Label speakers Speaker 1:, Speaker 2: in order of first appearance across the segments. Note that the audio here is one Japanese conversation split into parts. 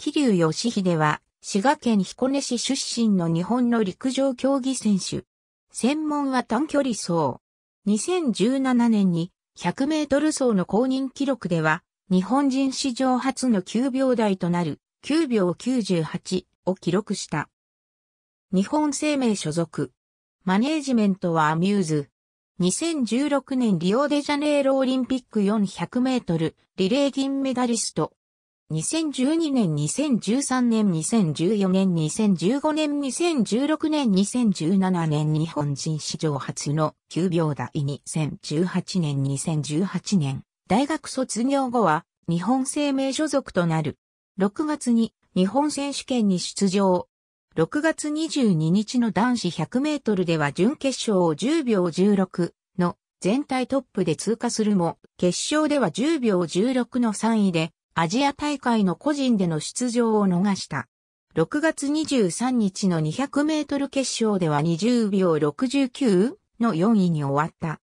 Speaker 1: 桐生義秀は、滋賀県彦根市出身の日本の陸上競技選手。専門は短距離走。2017年に100メートル走の公認記録では、日本人史上初の9秒台となる9秒98を記録した。日本生命所属。マネージメントはアミューズ。2016年リオデジャネイロオリンピック400メートルリレー銀メダリスト。2012年、2013年、2014年、2015年、2016年、2017年、日本人史上初の9秒台2018年、2018年、大学卒業後は日本生命所属となる。6月に日本選手権に出場。6月22日の男子100メートルでは準決勝を10秒16の全体トップで通過するも、決勝では10秒16の3位でアジア大会の個人での出場を逃した。6月23日の200メートル決勝では20秒69の4位に終わった。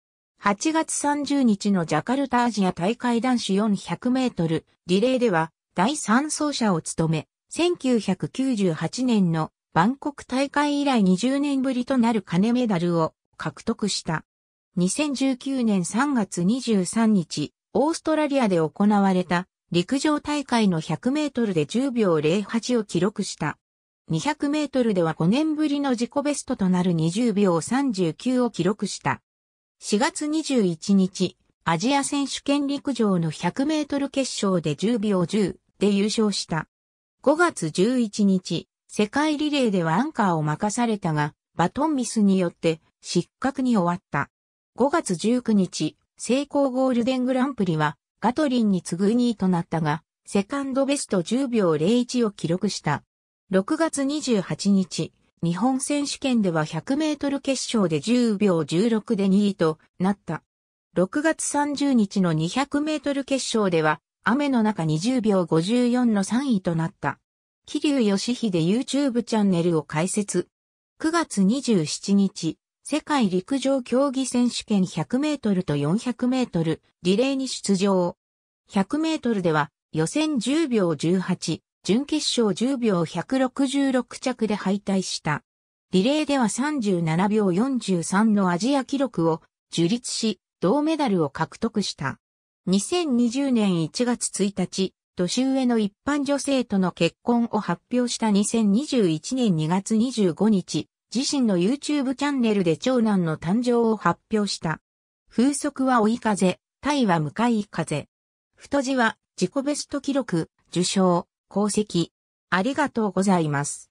Speaker 1: 8月30日のジャカルタアジア大会男子400メートルリレーでは第3走者を務め、1998年のバンコク大会以来20年ぶりとなる金メダルを獲得した。2019年3月23日、オーストラリアで行われた陸上大会の100メートルで10秒08を記録した。200メートルでは5年ぶりの自己ベストとなる20秒39を記録した。4月21日、アジア選手権陸上の100メートル決勝で10秒10で優勝した。5月11日、世界リレーではアンカーを任されたが、バトンミスによって失格に終わった。5月19日、成功ゴールデングランプリはガトリンに次ぐ2位となったが、セカンドベスト10秒01を記録した。6月28日、日本選手権では100メートル決勝で10秒16で2位となった。6月30日の200メートル決勝では、雨の中20秒54の3位となった。桐生義秀 YouTube チャンネルを開設。9月27日、世界陸上競技選手権100メートルと400メートルリレーに出場。100メートルでは予選10秒18、準決勝10秒166着で敗退した。リレーでは37秒43のアジア記録を樹立し、銅メダルを獲得した。2020年1月1日、年上の一般女性との結婚を発表した2021年2月25日、自身の YouTube チャンネルで長男の誕生を発表した。風速は追い風、体は向かい風。太字は自己ベスト記録、受賞、功績。ありがとうございます。